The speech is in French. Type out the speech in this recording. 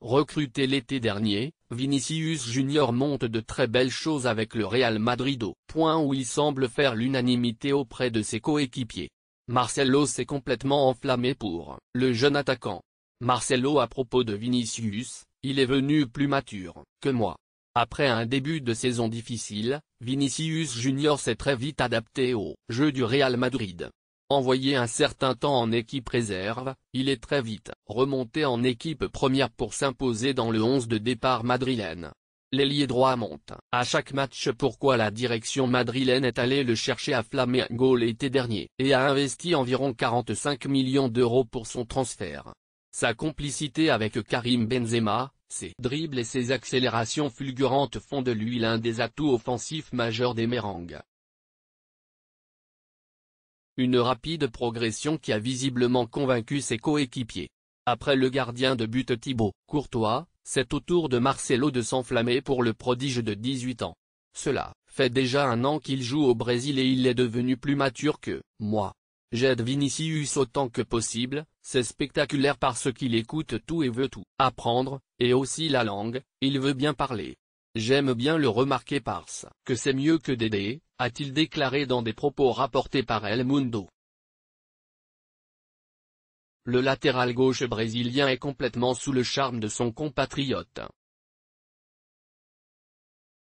Recruté l'été dernier, Vinicius Junior monte de très belles choses avec le Real Madrid au point où il semble faire l'unanimité auprès de ses coéquipiers. Marcelo s'est complètement enflammé pour le jeune attaquant. Marcelo à propos de Vinicius, il est venu plus mature que moi. Après un début de saison difficile, Vinicius Junior s'est très vite adapté au jeu du Real Madrid. Envoyé un certain temps en équipe réserve, il est très vite remonté en équipe première pour s'imposer dans le 11 de départ madrilène. L'ailier droit monte à chaque match pourquoi la direction madrilène est allée le chercher à Flamengo l'été dernier et a investi environ 45 millions d'euros pour son transfert. Sa complicité avec Karim Benzema, ses dribbles et ses accélérations fulgurantes font de lui l'un des atouts offensifs majeurs des Merengues. Une rapide progression qui a visiblement convaincu ses coéquipiers. Après le gardien de but Thibaut Courtois, c'est au tour de Marcelo de s'enflammer pour le prodige de 18 ans. Cela fait déjà un an qu'il joue au Brésil et il est devenu plus mature que moi. J'aide Vinicius autant que possible, c'est spectaculaire parce qu'il écoute tout et veut tout apprendre, et aussi la langue, il veut bien parler. J'aime bien le remarquer parce que c'est mieux que d'aider, a-t-il déclaré dans des propos rapportés par El Mundo. Le latéral gauche brésilien est complètement sous le charme de son compatriote.